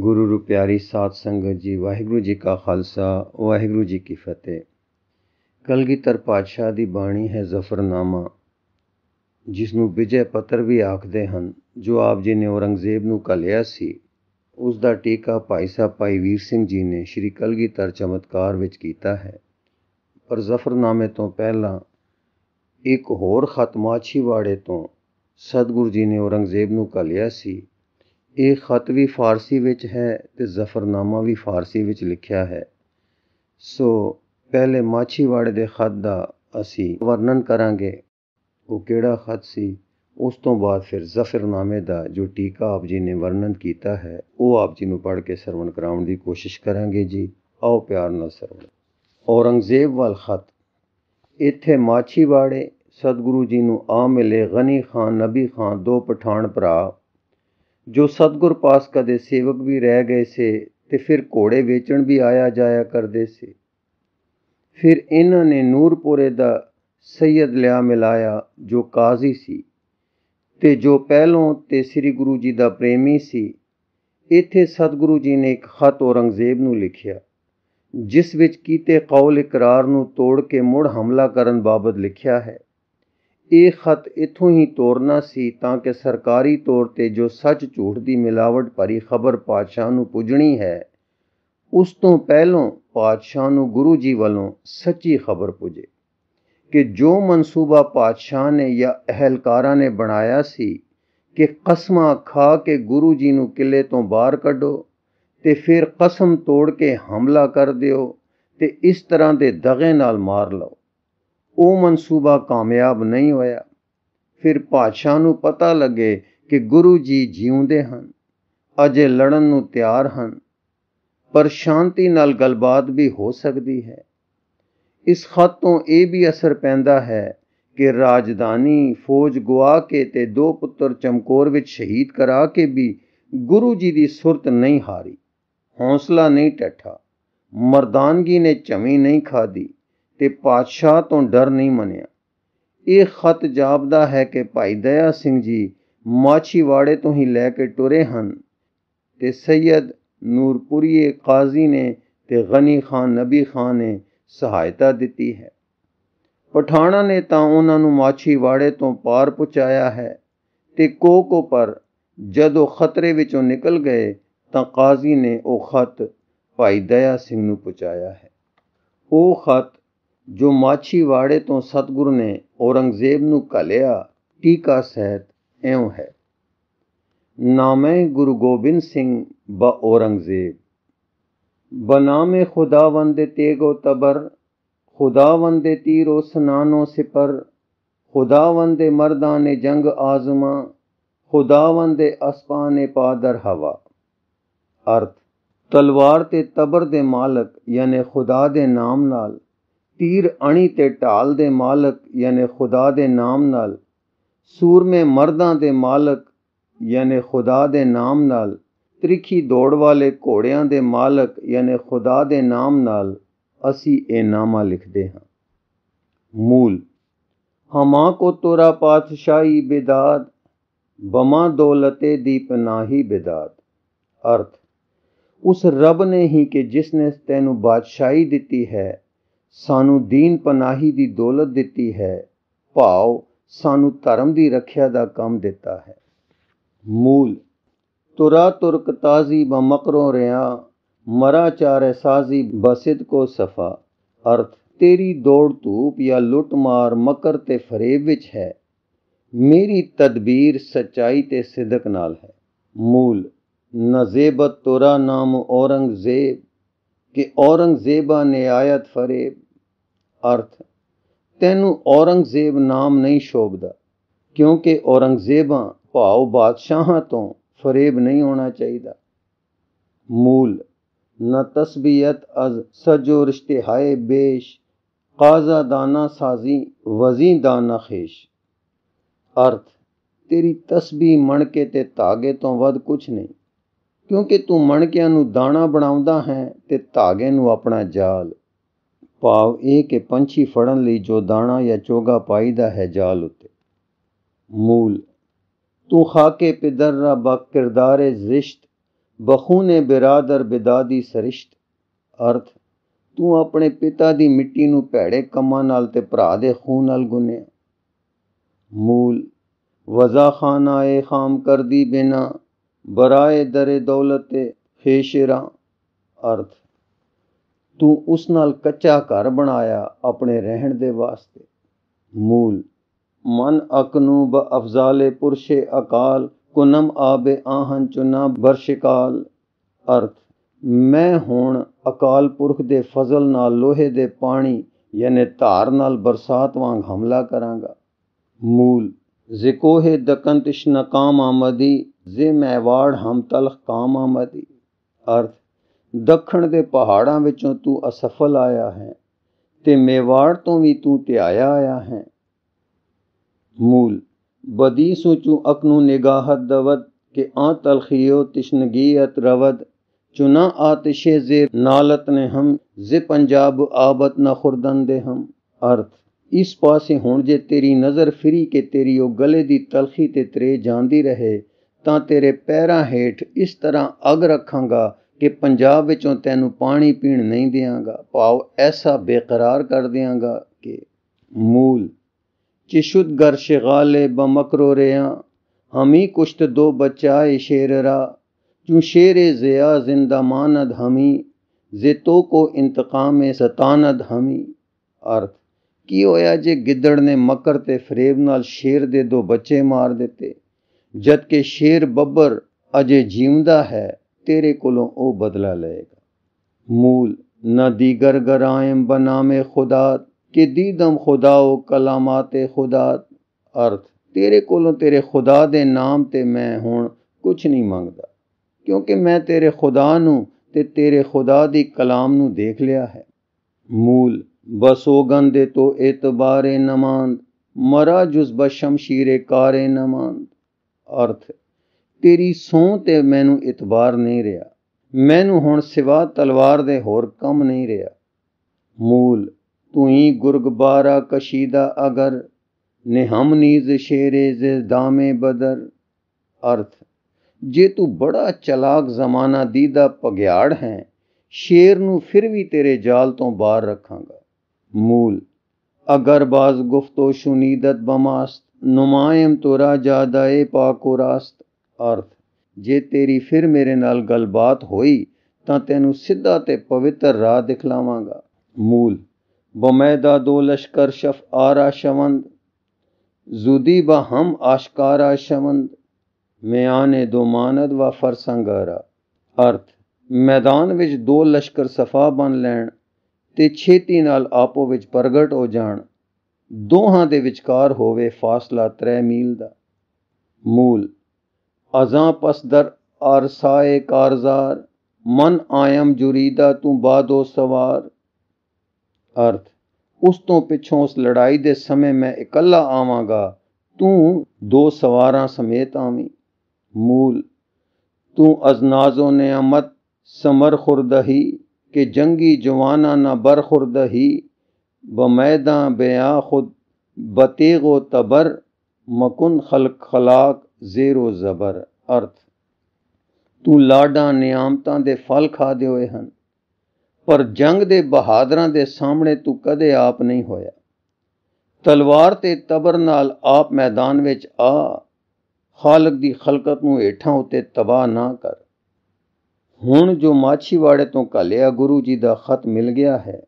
ਗੁਰੂ ਪਿਆਰੀ ਸਾਧ ਸੰਗਤ ਜੀ ਵਾਹਿਗੁਰੂ ਜੀ ਕਾ ਖਾਲਸਾ ਵਾਹਿਗੁਰੂ ਜੀ ਕੀ ਫਤਿਹ ਕਲਗੀਧਰ ਪਾਤਸ਼ਾਹ ਦੀ ਬਾਣੀ ਹੈ ਜ਼ਫਰਨਾਮਾ ਜਿਸ ਨੂੰ ਵਿਜੇ ਪੱਤਰ ਵੀ ਆਖਦੇ ਹਨ ਜੋ ਆਪ ਜੀ ਨੇ ਔਰੰਗਜ਼ੇਬ ਨੂੰ ਕਲਿਆ ਸੀ ਉਸ ਦਾ ਟੀਕਾ ਭਾਈ ਸਾਹਿਬ ਭਾਈ ਵੀਰ ਸਿੰਘ ਜੀ ਨੇ ਸ਼੍ਰੀ ਕਲਗੀਧਰ ਚਮਤਕਾਰ ਵਿੱਚ ਕੀਤਾ ਹੈ ਪਰ ਜ਼ਫਰਨਾਮੇ ਤੋਂ ਪਹਿਲਾਂ ਇੱਕ ਹੋਰ ਖਤਮਾਛੀਵਾੜੇ ਤੋਂ ਸਤਗੁਰੂ ਜੀ ਨੇ ਔਰੰਗਜ਼ੇਬ ਨੂੰ ਕਲਿਆ ਸੀ ਇਹ ਖ਼ਤ ਵੀ ਫ਼ਾਰਸੀ ਵਿੱਚ ਹੈ ਤੇ ਜ਼ਫ਼ਰਨਾਮਾ ਵੀ ਫ਼ਾਰਸੀ ਵਿੱਚ ਲਿਖਿਆ ਹੈ ਸੋ ਪਹਿਲੇ ਮਾਛੀਵਾੜੇ ਦੇ ਖ਼ਤ ਦਾ ਅਸੀਂ ਵਰਣਨ ਕਰਾਂਗੇ ਉਹ ਕਿਹੜਾ ਖ਼ਤ ਸੀ ਉਸ ਤੋਂ ਬਾਅਦ ਫਿਰ ਜ਼ਫ਼ਰਨਾਮੇ ਦਾ ਜੋ ਟੀਕਾ ਆਪ ਜੀ ਨੇ ਵਰਣਨ ਕੀਤਾ ਹੈ ਉਹ ਆਪ ਜੀ ਨੂੰ ਪੜ੍ਹ ਕੇ ਸਰਵਣ ਕਰਾਉਣ ਦੀ ਕੋਸ਼ਿਸ਼ ਕਰਾਂਗੇ ਜੀ ਆਓ ਪਿਆਰ ਨਾਲ ਸਰਵਣ ਔਰੰਗਜ਼ੇਬ ਵਾਲ ਖ਼ਤ ਇੱਥੇ ਮਾਛੀਵਾੜੇ ਸਤਿਗੁਰੂ ਜੀ ਨੂੰ ਆ ਮਿਲੇ ਗਨੀ ਖਾਨ ਨਬੀ ਖਾਨ ਦੋ ਪਠਾਨ ਭਰਾ ਜੋ ਸਤਗੁਰ ਪਾਸ ਕਦੇ ਸੇਵਕ ਵੀ ਰਹਿ ਗਏ ਸੇ ਤੇ ਫਿਰ ਘੋੜੇ ਵੇਚਣ ਵੀ ਆਇਆ ਜਾਇਆ ਕਰਦੇ ਸੇ ਫਿਰ ਇਹਨਾਂ ਨੇ ਨੂਰਪੁਰੇ ਦਾ ਸੈਦ ਲਿਆ ਮਿਲਾਇਆ ਜੋ ਕਾਜ਼ੀ ਸੀ ਤੇ ਜੋ ਪਹਿਲੋਂ ਤੇ ਸ੍ਰੀ ਗੁਰੂ ਜੀ ਦਾ ਪ੍ਰੇਮੀ ਸੀ ਇੱਥੇ ਸਤਗੁਰੂ ਜੀ ਨੇ ਇੱਕ ਖਤ ਔਰੰਗਜ਼ੇਬ ਨੂੰ ਲਿਖਿਆ ਜਿਸ ਵਿੱਚ ਕੀਤੇ ਕੌਲ ਇਕਰਾਰ ਨੂੰ ਤੋੜ ਕੇ ਮੁੜ ਹਮਲਾ ਕਰਨ ਬਾਬਤ ਲਿਖਿਆ ਹੈ ਇਹ ਖਤ ਇਥੋਂ ਹੀ ਤੋੜਨਾ ਸੀ ਤਾਂ ਕਿ ਸਰਕਾਰੀ ਤੌਰ ਤੇ ਜੋ ਸੱਚ ਝੂਠ ਦੀ ਮਿਲਾਵਟ ਭਰੀ ਖਬਰ ਪਾਤਸ਼ਾਹ ਨੂੰ ਪੁੱਜਣੀ ਹੈ ਉਸ ਤੋਂ ਪਹਿਲਾਂ ਪਾਤਸ਼ਾਹ ਨੂੰ ਗੁਰੂ ਜੀ ਵੱਲੋਂ ਸੱਚੀ ਖਬਰ ਪੁੱਜੇ ਕਿ ਜੋ ਮਨਸੂਬਾ ਪਾਤਸ਼ਾਹ ਨੇ ਜਾਂ ਅਹਲਕਾਰਾਂ ਨੇ ਬਣਾਇਆ ਸੀ ਕਿ ਕਸਮਾਂ ਖਾ ਕੇ ਗੁਰੂ ਜੀ ਨੂੰ ਕਿਲੇ ਤੋਂ ਬਾਹਰ ਕੱਢੋ ਤੇ ਫਿਰ ਕਸਮ ਤੋੜ ਕੇ ਹਮਲਾ ਕਰ ਦਿਓ ਤੇ ਇਸ ਤਰ੍ਹਾਂ ਦੇ ਦਗੇ ਨਾਲ ਮਾਰ ਲਓ ਉਹ ਮਨਸੂਬਾ ਕਾਮਯਾਬ ਨਹੀਂ ਹੋਇਆ ਫਿਰ ਪਾਤਸ਼ਾਹ ਨੂੰ ਪਤਾ ਲੱਗੇ ਕਿ ਗੁਰੂ ਜੀ ਜਿਉਂਦੇ ਹਨ ਅਜੇ ਲੜਨ ਨੂੰ ਤਿਆਰ ਹਨ ਪਰ ਸ਼ਾਂਤੀ ਨਾਲ ਗੱਲਬਾਤ ਵੀ ਹੋ ਸਕਦੀ ਹੈ ਇਸ ਖਤ ਤੋਂ ਇਹ ਵੀ ਅਸਰ ਪੈਂਦਾ ਹੈ ਕਿ ਰਾਜਧਾਨੀ ਫੌਜ ਗਵਾ ਕੇ ਤੇ ਦੋ ਪੁੱਤਰ ਚਮਕੌਰ ਵਿੱਚ ਸ਼ਹੀਦ ਕਰਾ ਕੇ ਵੀ ਗੁਰੂ ਜੀ ਦੀ ਸੁਰਤ ਨਹੀਂ ਹਾਰੀ ਹੌਸਲਾ ਨਹੀਂ ਟੱਠਾ ਮਰਦਾਨਗੀ ਨੇ ਚਮੀ ਨਹੀਂ ਖਾਦੀ ਤੇ ਪਾਤਸ਼ਾਹ ਤੋਂ ਡਰ ਨਹੀਂ ਮੰਨਿਆ ਇਹ ਖਤ ਜਾਪਦਾ ਹੈ ਕਿ ਭਾਈ ਦਇਆ ਸਿੰਘ ਜੀ ਮਾਛੀਵਾੜੇ ਤੋਂ ਹੀ ਲੈ ਕੇ ਟੁਰੇ ਹਨ ਤੇ ਸੈਦ ਨੂਰਪੁਰੀਏ ਕਾਜ਼ੀ ਨੇ ਤੇ ਗਨੀ ਖਾਨ ਨਬੀ ਖਾਨ ਨੇ ਸਹਾਇਤਾ ਦਿੱਤੀ ਹੈ ਪਠਾਣਾ ਨੇ ਤਾਂ ਉਹਨਾਂ ਨੂੰ ਮਾਛੀਵਾੜੇ ਤੋਂ ਪਾਰ ਪਹੁੰਚਾਇਆ ਹੈ ਤੇ ਕੋਕੋ ਪਰ ਜਦੋਂ ਖਤਰੇ ਵਿੱਚੋਂ ਨਿਕਲ ਗਏ ਤਾਂ ਕਾਜ਼ੀ ਨੇ ਉਹ ਖਤ ਭਾਈ ਦਇਆ ਸਿੰਘ ਨੂੰ ਪਹੁੰਚਾਇਆ ਹੈ ਉਹ ਖਤ ਜੋ ਮਾਛੀਵਾੜੇ ਤੋਂ ਸਤਿਗੁਰੂ ਨੇ ਔਰੰਗਜ਼ੇਬ ਨੂੰ ਘੱਲਿਆ ਟੀਕਾ ਸਹਿਤ ਇਉਂ ਹੈ ਨਾਮੇ ਗੁਰੂ ਗੋਬਿੰਦ ਸਿੰਘ ਬਾ ਔਰੰਗਜ਼ੇਬ ਬਨਾਮੇ ਖੁਦਾਵੰਦ ਤੇਗੋ ਤਬਰ ਖੁਦਾਵੰਦ ਤੀਰੋ ਸਨਾਨੋ ਸਿਪਰ ਖੁਦਾਵੰਦ ਮਰਦਾਂ ਨੇ ਜੰਗ ਆਜ਼ਮਾ ਖੁਦਾਵੰਦ ਅਸਪਾਂ ਨੇ ਪਾਦਰ ਹਵਾ ਅਰਥ ਤਲਵਾਰ ਤੇ ਤਬਰ ਦੇ ਮਾਲਕ ਯਾਨੀ ਖੁਦਾ ਦੇ ਨਾਮ ਨਾਲ ਤੀਰ ਅਣੀ ਤੇ ਢਾਲ ਦੇ ਮਾਲਕ ਯਾਨੀ ਖੁਦਾ ਦੇ ਨਾਮ ਨਾਲ ਸੂਰਮੇ ਮਰਦਾਂ ਦੇ ਮਾਲਕ ਯਾਨੀ ਖੁਦਾ ਦੇ ਨਾਮ ਨਾਲ ਤ੍ਰਿਖੀ ਦੌੜ ਵਾਲੇ ਘੋੜਿਆਂ ਦੇ ਮਾਲਕ ਯਾਨੀ ਖੁਦਾ ਦੇ ਨਾਮ ਨਾਲ ਅਸੀਂ ਇਹ ਨਾਮਾ ਲਿਖਦੇ ਹਾਂ मूल हमा को तोरा पातशाही बेदाद बमा दौलते दीपनाही बेदाद अर्थ उस रब ने ही कि जिसने तेनू बादशाही दी है ਸਾਨੂੰ ਦੀਨ ਪਨਾਹੀ ਦੀ ਦੌਲਤ ਦਿੱਤੀ ਹੈ ਭਾਵ ਸਾਨੂੰ ਧਰਮ ਦੀ ਰੱਖਿਆ ਦਾ ਕੰਮ ਦਿੱਤਾ ਹੈ ਮੂਲ ਤੁਰਾ ਤੁਰਕ ਤਾਜ਼ੀ ਬ ਮਕਰੋਂ ਰਿਆ ਮਰਾ ਚਾਰੇ ਸਾਜ਼ੀ ਬਸਿਦ ਕੋ ਸਫਾ ਅਰਥ ਤੇਰੀ ਦੌੜ ਧੂਪ ਜਾਂ ਲੁੱਟਮਾਰ ਮਕਰ ਤੇ ਫਰੇਬ ਵਿੱਚ ਹੈ ਮੇਰੀ ਤਦਬੀਰ ਸਚਾਈ ਤੇ ਸਿਦਕ ਨਾਲ ਹੈ ਮੂਲ ਨਜ਼ੇਬਤ ਤੁਰਾ ਨਾਮ ਔਰੰਗਜ਼ੇਬ ਕਿ ਔਰੰਗਜ਼ੇਬਾ ਨੇ ਆਇਤ ਫਰੇਬ ਅਰਥ ਤੈਨੂੰ ਔਰੰਗਜ਼ੇਬ ਨਾਮ ਨਹੀਂ ਸ਼ੋਭਦਾ ਕਿਉਂਕਿ ਔਰੰਗਜ਼ੇਬਾਂ ਭਾਉ ਬਾਦਸ਼ਾਹਾਂ ਤੋਂ ਫਰੇਬ ਨਹੀਂ ਹੋਣਾ ਚਾਹੀਦਾ ਮੂਲ ਨਾ ਤਸਬੀਅਤ ਅਜ਼ ਸਜੋ ਰਿਸ਼ਤੇ ਹਾਏ ਬੇਸ਼ ਕਾਜ਼ਾ ਦਾਨਾ ਸਾਜ਼ੀ ਵਜ਼ੀ ਦਾਨਾ ਖੇਸ਼ ਅਰਥ ਤੇਰੀ ਤਸਬੀਹ ਮਣਕੇ ਤੇ ਧਾਗੇ ਤੋਂ ਵੱਧ ਕੁਝ ਨਹੀਂ ਕਿਉਂਕਿ ਤੂੰ ਮਣਕਿਆਂ ਨੂੰ ਦਾਣਾ ਬਣਾਉਂਦਾ ਹੈ ਤੇ ਧਾਗੇ ਨੂੰ ਆਪਣਾ ਜਾਲ ਭਾਵ ਇਹ ਕਿ ਪੰਛੀ ਫੜਨ ਲਈ ਜੋ ਦਾਣਾ ਜਾਂ ਚੋਗਾ ਪਾਈਦਾ ਹੈ ਜਾਲ ਉਤੇ ਮੂਲ ਤੂੰ ਖਾਕੇ ਪਿਦਰ ਰਾ ਬਕ ਕਿਰਦਾਰੇ ਜ਼ਿਸ਼ਤ ਬਖੂਨੇ ਬਿਰਾਦਰ ਬਿਦਾਦੀ ਸਰਿਸ਼ਤ ਅਰਥ ਤੂੰ ਆਪਣੇ ਪਿਤਾ ਦੀ ਮਿੱਟੀ ਨੂੰ ਭੈੜੇ ਕੰਮਾਂ ਨਾਲ ਤੇ ਭਰਾ ਦੇ ਖੂਨ ਨਾਲ ਗੁੰਨਿਆ ਮੂਲ ਵਜ਼ਾ ਖਾਨਾ ਏ ਖਾਮ ਕਰਦੀ ਬਿਨਾ ਬਰਾਏ ਦਰੇ ਦੌਲਤ ਖੇਸ਼ਰਾ ਅਰਥ ਤੂੰ ਉਸ ਨਾਲ ਕੱਚਾ ਘਰ ਬਣਾਇਆ ਆਪਣੇ ਰਹਿਣ ਦੇ ਵਾਸਤੇ ਮੂਲ ਮਨ ਅਕਨੂ ਬ ਅਫਜ਼ਾਲੇ ਪੁਰਸ਼ੇ ਅਕਾਲ ਕੁਨਮ ਆਬੇ ਆਹਨ ਚੁਨਾ ਬਰਸ਼ਿਕਾਲ ਅਰਥ ਮੈਂ ਹੁਣ ਅਕਾਲ ਪੁਰਖ ਦੇ ਫਜ਼ਲ ਨਾਲ ਲੋਹੇ ਦੇ ਪਾਣੀ ਯਾਨੀ ਧਾਰ ਨਾਲ ਬਰਸਾਤ ਵਾਂਗ ਹਮਲਾ ਕਰਾਂਗਾ ਮੂਲ ਜ਼ਿਕੋਹੇ ਦਕੰਤਿਸ਼ ਨਕਾਮ ਆਮਦੀ ਜ਼ਿ ਮੈਵਾੜ ਹਮ ਤਲਖ ਕਾਮ ਆਮਦੀ ਅਰਥ ਦੱਖਣ ਦੇ ਪਹਾੜਾਂ ਵਿੱਚੋਂ ਤੂੰ ਅਸਫਲ ਆਇਆ ਹੈ ਤੇ ਮੇਵਾੜ ਤੋਂ ਵੀ ਤੂੰ ਧਿਆਇਆ ਆਇਆ ਹੈ ਮੂਲ ਬਦੀ ਸੋਚੂ ਅਕਨੂ ਨਿਗਾਹਤ ਦਵਤ ਕਿ ਆ ਤਲਖੀਓ ਤਿਸ਼ਨਗੀਅਤ ਰਵਦ ਚੁਨਾ ਆਤਿਸ਼ੇ ਜ਼ੇ ਨਾਲਤ ਨੇ ਹਮ ਜ਼ੇ ਪੰਜਾਬ ਆਬਤ ਨਾ ਖੁਰਦਨ ਦੇ ਹਮ ਅਰਥ ਇਸ ਪਾਸੇ ਹੁਣ ਜੇ ਤੇਰੀ ਨਜ਼ਰ ਫਰੀ ਕੇ ਤੇਰੀ ਉਹ ਗਲੇ ਦੀ ਤਲਖੀ ਤੇ ਤਰੇ ਜਾਂਦੀ ਰਹੇ ਤਾਂ ਤੇਰੇ ਪੈਰਾਂ ਹੇਠ ਇਸ ਤਰ੍ਹਾਂ ਅਗ ਰੱਖਾਂਗਾ ਕਿ ਪੰਜਾਬ ਵਿੱਚੋਂ ਤੈਨੂੰ ਪਾਣੀ ਪੀਣ ਨਹੀਂ ਦੇਵਾਂਗਾ ਭਾਵ ਐਸਾ ਬੇਕਰਾਰ ਕਰ ਦੇਵਾਂਗਾ ਕਿ ਮੂਲ ਚਿਸ਼ੁਦ ਗਰ ਸ਼ਿਗਾਲੇ ਬਮਕਰੋ ਰਿਆਂ ਹਮੀ ਕੁਸ਼ਤ ਦੋ ਬਚਾਏ ਸ਼ੇਰ ਰਾ ਚੂ ਸ਼ੇਰੇ ਜ਼ਿਆ ਜ਼ਿੰਦਾ ਮਾਨਦ ਹਮੀ ਜ਼ੇਤੋ ਕੋ ਇੰਤਕਾਮੇ ਸਤਾਨਦ ਹਮੀ ਅਰਥ ਕੀ ਹੋਇਆ ਜੇ ਗਿੱਦੜ ਨੇ ਮਕਰ ਤੇ ਫਰੇਬ ਨਾਲ ਸ਼ੇਰ ਦੇ ਦੋ ਬੱਚੇ ਮਾਰ ਦਿੱਤੇ ਜਦ ਕਿ ਸ਼ੇਰ ਬੱਬਰ ਅਜੇ ਜੀਵਦਾ ਹੈ ਤੇਰੇ ਕੋਲੋਂ ਉਹ ਬਦਲਾ ਲਏਗਾ ਮੂਲ ਨਾ ਦੀਗਰ ਗਰਾਇਮ ਬਨਾਮੇ ਖੁਦਾ ਕਿ ਦੀਦਮ ਖੁਦਾ ਉਹ ਕਲਾਮਾਤੇ ਖੁਦਾ ਅਰਥ ਤੇਰੇ ਕੋਲੋਂ ਤੇਰੇ ਖੁਦਾ ਦੇ ਨਾਮ ਤੇ ਮੈਂ ਹੁਣ ਕੁਝ ਨਹੀਂ ਮੰਗਦਾ ਕਿਉਂਕਿ ਮੈਂ ਤੇਰੇ ਖੁਦਾ ਨੂੰ ਤੇ ਤੇਰੇ ਖੁਦਾ ਦੀ ਕਲਾਮ ਨੂੰ ਦੇਖ ਲਿਆ ਹੈ ਮੂਲ ਬਸੋਗਨ ਦੇ ਤੋ ਇਤਬਾਰੇ ਨਮਾਂਦ ਮਰਾ ਜੁਜ਼ਬ ਸ਼ਮਸ਼ੀਰੇ ਕਾਰੇ ਨਮਾਂਦ ਅਰਥ ਤੇਰੀ ਸੌਂ ਤੇ ਮੈਨੂੰ ਇਤਬਾਰ ਨਹੀਂ ਰਿਹਾ ਮੈਨੂੰ ਹੁਣ ਸਿਵਾ ਤਲਵਾਰ ਦੇ ਹੋਰ ਕੰਮ ਨਹੀਂ ਰਿਹਾ ਮੂਲ ਤੂੰ ਹੀ ਗੁਰਗਬਾਰਾ ਕਸ਼ੀਦਾ ਅਗਰ ਨਿਹਮ ਨੀਜ਼ ਸ਼ੇਰੇ ਜ਼ ਦਾਮੇ ਬਦਰ ਅਰਥ ਜੇ ਤੂੰ ਬੜਾ ਚਲਾਕ ਜ਼ਮਾਨਾ ਦੀਦਾ ਪਗਿਆੜ ਹੈ ਸ਼ੇਰ ਨੂੰ ਫਿਰ ਵੀ ਤੇਰੇ ਜਾਲ ਤੋਂ ਬਾਹਰ ਰੱਖਾਂਗਾ ਮੂਲ ਅਗਰ ਬਾਜ਼ ਗੁਫਤੋ ਸ਼ੁਨੀਦਤ ਬਮਾਸਤ ਨੁਮਾਇਮ ਤੋਰਾ ਜਾਦਾਏ ਪਾਕੋ ਰਾਸਤ ਅਰਥ ਜੇ ਤੇਰੀ ਫਿਰ ਮੇਰੇ ਨਾਲ ਗੱਲਬਾਤ ਹੋਈ ਤਾਂ ਤੈਨੂੰ ਸਿੱਧਾ ਤੇ ਪਵਿੱਤਰ ਰਾਹ ਦਿਖਲਾਵਾਂਗਾ ਮੂਲ ਬਮੈਦਾ ਦੋ ਲਸ਼ਕਰ ਸ਼ਫ ਆਰਾ ਸ਼ਵੰਦ ਜ਼ੁਦੀ ਬਾ ਹਮ ਆਸ਼ਕਾਰਾ ਸ਼ਵੰਦ ਮਿਆਨੇ ਦੋ ਮਾਨਦ ਵਾ ਫਰਸੰਗਾਰਾ ਅਰਥ ਮੈਦਾਨ ਵਿੱਚ ਦੋ ਲਸ਼ਕਰ ਸਫਾ ਬਨ ਲੈਣ ਤੇ ਛੇਤੀ ਨਾਲ ਆਪੋ ਵਿੱਚ ਪ੍ਰਗਟ ਹੋ ਜਾਣ ਦੋਹਾਂ ਦੇ ਵਿਚਕਾਰ ਹੋਵੇ ਫਾਸਲਾ 3 ਮੀਲ ਦਾ ਮੂਲ अजा पसदर आरसाए कारजार मन आयम जुरीदा तू बादो सवार अर्थ उस तो पिछों उस लड़ाई दे समय मैं इकला आवागा तू दो सवारा समेत आवी मूल तू अजनाजो ने अमत समर खुरदही के जंगी जवाना ना बर खुरदही ब मैदा बया खुद बतेगो तबर मकुन खल खलाक जेरो जबर ਅਰਥ ਤੂੰ ਲਾੜਾ ਨਿਆਮਤਾਂ ਦੇ ਫਲ ਖਾਦੇ ਹੋਏ ਹਨ ਪਰ ਜੰਗ ਦੇ ਬਹਾਦਰਾਂ ਦੇ ਸਾਹਮਣੇ ਤੂੰ ਕਦੇ ਆਪ ਨਹੀਂ ਹੋਇਆ ਤਲਵਾਰ ਤੇ ਤਬਰ ਨਾਲ ਆਪ ਮੈਦਾਨ ਵਿੱਚ ਆ ਖਾਲਕ ਦੀ ਖਲਕਤ ਨੂੰ ਏਠਾਂ ਉਤੇ ਤਬਾਹ ਨਾ ਕਰ ਹੁਣ ਜੋ ਮਾਛੀਵਾੜੇ ਤੋਂ ਘਲਿਆ ਗੁਰੂ ਜੀ ਦਾ ਖਤ ਮਿਲ ਗਿਆ ਹੈ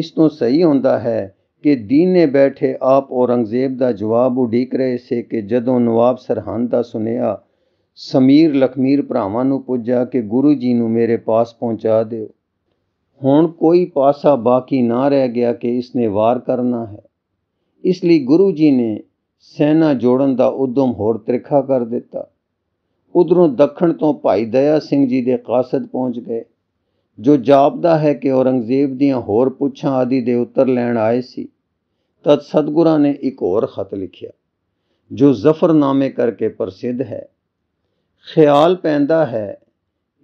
ਇਸ ਤੋਂ ਸਹੀ ਹੁੰਦਾ ਹੈ ਕਿ ਦੀਨੇ ਬੈਠੇ ਆਪ ਔਰੰਗਜ਼ੇਬ ਦਾ ਜਵਾਬ ਉਡੀਕ ਰਹੇ ਸੇ ਕਿ ਜਦੋਂ ਨਵਾਬ ਸਰਹੰਦ ਦਾ ਸੁਨੇਹਾ ਸਮੀਰ ਲਖਮੀਰ ਭਰਾਵਾਂ ਨੂੰ ਪੁੱਜਾ ਕਿ ਗੁਰੂ ਜੀ ਨੂੰ ਮੇਰੇ ਪਾਸ ਪਹੁੰਚਾ ਦਿਓ ਹੁਣ ਕੋਈ ਪਾਸਾ ਬਾਕੀ ਨਾ ਰਹਿ ਗਿਆ ਕਿ ਇਸਨੇ ਵਾਰ ਕਰਨਾ ਹੈ ਇਸ ਲਈ ਗੁਰੂ ਜੀ ਨੇ ਸੈਨਾ ਜੋੜਨ ਦਾ ਉਦਮ ਹੋਰ ਤਿਰਖਾ ਕਰ ਦਿੱਤਾ ਉਧਰੋਂ ਦੱਖਣ ਤੋਂ ਭਾਈ ਦਇਆ ਸਿੰਘ ਜੀ ਦੇ ਕਾਸਦ ਪਹੁੰਚ ਗਏ ਜੋ ਜਾਪਦਾ ਹੈ ਕਿ ਔਰੰਗਜ਼ੇਬ ਦੀਆਂ ਹੋਰ ਪੁੱਛਾਂ ਆਦਿ ਦੇ ਉੱਤਰ ਲੈਣ ਆਏ ਸੀ ਤਦ ਸਤਗੁਰਾਂ ਨੇ ਇੱਕ ਹੋਰ ਖਤ ਲਿਖਿਆ ਜੋ ਜ਼ਫਰਨਾਮੇ ਕਰਕੇ ਪ੍ਰਸਿੱਧ ਹੈ ਖਿਆਲ ਪੈਂਦਾ ਹੈ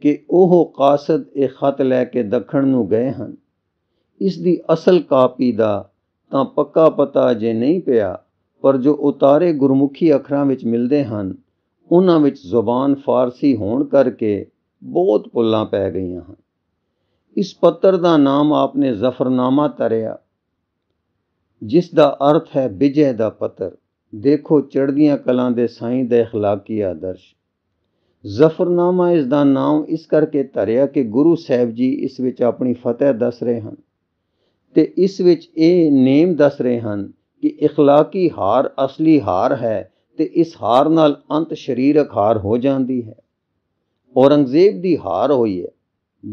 ਕਿ ਉਹ ਕਾਸਦ ਇਹ ਖਤ ਲੈ ਕੇ ਦੱਖਣ ਨੂੰ ਗਏ ਹਨ ਇਸ ਦੀ ਅਸਲ ਕਾਪੀ ਦਾ ਤਾਂ ਪੱਕਾ ਪਤਾ ਜੇ ਨਹੀਂ ਪਿਆ ਪਰ ਜੋ ਉਤਾਰੇ ਗੁਰਮੁਖੀ ਅੱਖਰਾਂ ਵਿੱਚ ਮਿਲਦੇ ਹਨ ਉਹਨਾਂ ਵਿੱਚ ਜ਼ੁਬਾਨ ਫਾਰਸੀ ਹੋਣ ਕਰਕੇ ਬਹੁਤ ਪੁੱਲਾਂ ਪੈ ਗਈਆਂ ਹਨ ਇਸ ਪੱਤਰ ਦਾ ਨਾਮ ਆਪਨੇ ਜ਼ਫਰਨਾਮਾ ਤਰਿਆ ਜਿਸ ਦਾ ਅਰਥ ਹੈ ਵਿਜੇ ਦਾ ਪੱਤਰ ਦੇਖੋ ਚੜ੍ਹਦੀਆਂ ਕਲਾਂ ਦੇ ਸਾਈਂ ਦੇ اخلاقی ਆਦਰਸ਼ ਜ਼ਫਰਨਾਮਾ ਇਸ ਦਾ ਨਾਮ ਇਸ ਕਰਕੇ ਧਰਿਆ ਕਿ ਗੁਰੂ ਸਾਹਿਬ ਜੀ ਇਸ ਵਿੱਚ ਆਪਣੀ ਫਤਿਹ ਦੱਸ ਰਹੇ ਹਨ ਤੇ ਇਸ ਵਿੱਚ ਇਹ ਨੇਮ ਦੱਸ ਰਹੇ ਹਨ ਕਿ اخلاقی ਹਾਰ ਅਸਲੀ ਹਾਰ ਹੈ ਤੇ ਇਸ ਹਾਰ ਨਾਲ ਅੰਤ ਸਰੀਰਕ ਹਾਰ ਹੋ ਜਾਂਦੀ ਹੈ ਔਰੰਗਜ਼ੇਬ ਦੀ ਹਾਰ ਹੋਈ ਹੈ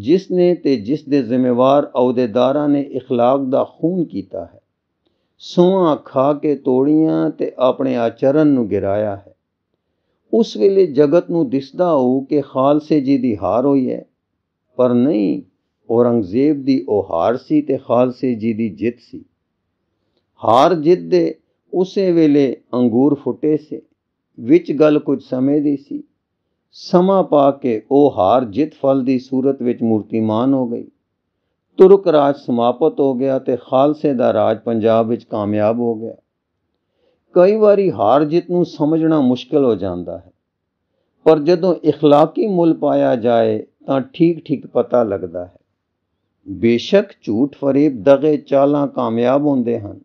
ਜਿਸ ਨੇ ਤੇ ਜਿਸ ਦੇ ਜ਼ਿੰਮੇਵਾਰ ਅਹੁਦੇਦਾਰਾਂ ਨੇ اخلاق ਦਾ ਖੂਨ ਕੀਤਾ ਹੈ ਸੋਹਾਂ ਖਾ ਕੇ ਤੋੜੀਆਂ ਤੇ ਆਪਣੇ ਆਚਰਨ ਨੂੰ ਗਿਰਾਇਆ ਹੈ ਉਸ ਵੇਲੇ ਜਗਤ ਨੂੰ ਦਿਸਦਾ ਹੋ ਕਿ ਖਾਲਸੇ ਜੀ ਦੀ ਹਾਰ ਹੋਈ ਹੈ ਪਰ ਨਹੀਂ ਔਰੰਗਜ਼ੇਬ ਦੀ ਉਹ ਹਾਰ ਸੀ ਤੇ ਖਾਲਸੇ ਜੀ ਦੀ ਜਿੱਤ ਸੀ ਹਾਰ ਜਿੱਤ ਦੇ ਉਸੇ ਵੇਲੇ ਅੰਗੂਰ ਫੁੱਟੇ ਸੀ ਵਿੱਚ ਗੱਲ ਕੁਝ ਸਮੇਂ ਦੀ ਸੀ ਸਮਾਂ ਪਾ ਕੇ ਉਹ ਹਾਰ ਜਿੱਤ ਫਲ ਦੀ ਸੂਰਤ ਵਿੱਚ ਮੂਰਤੀਮਾਨ ਹੋ ਗਈ ਤੁਰਕ ਰਾਜ ਸਮਾਪਤ ਹੋ ਗਿਆ ਤੇ ਖਾਲਸੇ ਦਾ ਰਾਜ ਪੰਜਾਬ ਵਿੱਚ ਕਾਮਯਾਬ ਹੋ ਗਿਆ ਕਈ ਵਾਰੀ ਹਾਰ ਜਿੱਤ ਨੂੰ ਸਮਝਣਾ ਮੁਸ਼ਕਲ ਹੋ ਜਾਂਦਾ ਹੈ ਪਰ ਜਦੋਂ اخلاقی ਮੁੱਲ ਪਾਇਆ ਜਾਏ ਤਾਂ ਠੀਕ ਠੀਕ ਪਤਾ ਲੱਗਦਾ ਹੈ ਬੇਸ਼ੱਕ ਝੂਠ ਫਰੇਬ ਦਗੇ ਚਾਲਾਂ ਕਾਮਯਾਬ ਹੁੰਦੇ ਹਨ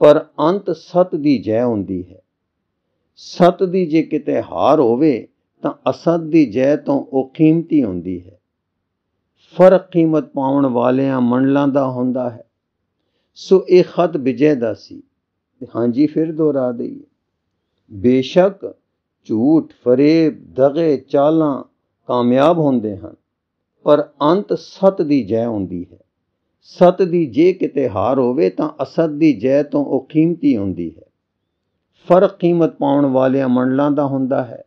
ਪਰ ਅੰਤ ਸਤ ਦੀ ਜੈ ਹੁੰਦੀ ਹੈ ਸਤ ਦੀ ਜੇ ਕਿਤੇ ਹਾਰ ਹੋਵੇ ਤਾਂ ਅਸਤ ਦੀ ਜੈ ਤੋਂ ਉਹ ਕੀਮਤੀ ਹੁੰਦੀ ਹੈ ਫਰਕ ਕੀਮਤ ਪਾਉਣ ਵਾਲਿਆਂ ਮੰਡਲਾਂ ਦਾ ਹੁੰਦਾ ਹੈ ਸੋ ਇਹ ਖਤ ਵਿਜੇ ਦਾ ਸੀ ਤੇ ਹਾਂਜੀ ਫਿਰ ਦੁਹਰਾ ਦਈਏ ਬੇਸ਼ੱਕ ਝੂਠ ਫਰੇਬ ਦਗੇ ਚਾਲਾਂ ਕਾਮਯਾਬ ਹੁੰਦੇ ਹਨ ਪਰ ਅੰਤ ਸਤ ਦੀ ਜੈ ਹੁੰਦੀ ਹੈ ਸਤ ਦੀ ਜੇ ਕਿਤੇ ਹਾਰ ਹੋਵੇ ਤਾਂ ਅਸਤ ਦੀ ਜੈ ਤੋਂ ਉਹ ਕੀਮਤੀ ਹੁੰਦੀ ਹੈ ਫਰਕ ਕੀਮਤ ਪਾਉਣ ਵਾਲਿਆਂ ਮੰਡਲਾਂ ਦਾ ਹੁੰਦਾ ਹੈ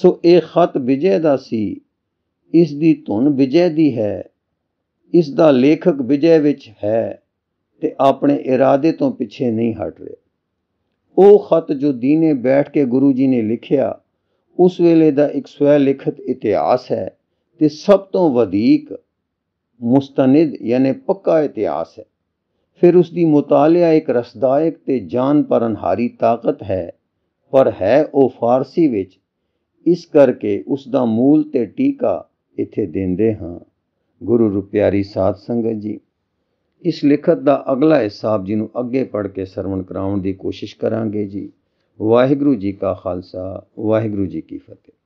ਸੋ ਇਹ ਖਤ ਵਿਜੇ ਦਾ ਸੀ ਇਸ ਦੀ ਧੁਨ ਵਿਜੇ ਦੀ ਹੈ ਇਸ ਦਾ ਲੇਖਕ ਵਿਜੇ ਵਿੱਚ ਹੈ ਤੇ ਆਪਣੇ ਇਰਾਦੇ ਤੋਂ ਪਿੱਛੇ ਨਹੀਂ ਹਟ ਰਿਹਾ ਉਹ ਖਤ ਜੋ ਦੀਨੇ ਬੈਠ ਕੇ ਗੁਰੂ ਜੀ ਨੇ ਲਿਖਿਆ ਉਸ ਵੇਲੇ ਦਾ ਇੱਕ ਸਵੈ ਲਿਖਤ ਇਤਿਹਾਸ ਹੈ ਤੇ ਸਭ ਤੋਂ ਵਧੇਕ ਮੁਸਤਨਦ ਯਾਨੀ ਪੱਕਾ ਇਤਿਹਾਸ ਹੈ ਫਿਰ ਉਸ ਦੀ ਮੁਤਾਲਿਆ ਇੱਕ ਰਸਦਾਇਕ ਤੇ ਜਾਨ ਪਰਨਹਾਰੀ ਤਾਕਤ ਹੈ ਪਰ ਹੈ ਉਹ ਫਾਰਸੀ ਵਿੱਚ ਇਸ ਕਰਕੇ ਉਸ ਦਾ ਮੂਲ ਤੇ ਟੀਕਾ ਇੱਥੇ ਦਿੰਦੇ ਹਾਂ ਗੁਰੂ ਰੁਪਿਆਰੀ ਸਾਧ ਸੰਗਤ ਜੀ ਇਸ ਲਿਖਤ ਦਾ ਅਗਲਾ ਹਿੱਸਾ ਜੀ ਨੂੰ ਅੱਗੇ ਪੜ੍ਹ ਕੇ ਸਰਵਣ ਕਰਾਉਣ ਦੀ ਕੋਸ਼ਿਸ਼ ਕਰਾਂਗੇ ਜੀ ਵਾਹਿਗੁਰੂ ਜੀ ਕਾ ਖਾਲਸਾ ਵਾਹਿਗੁਰੂ ਜੀ ਕੀ ਫਤਿਹ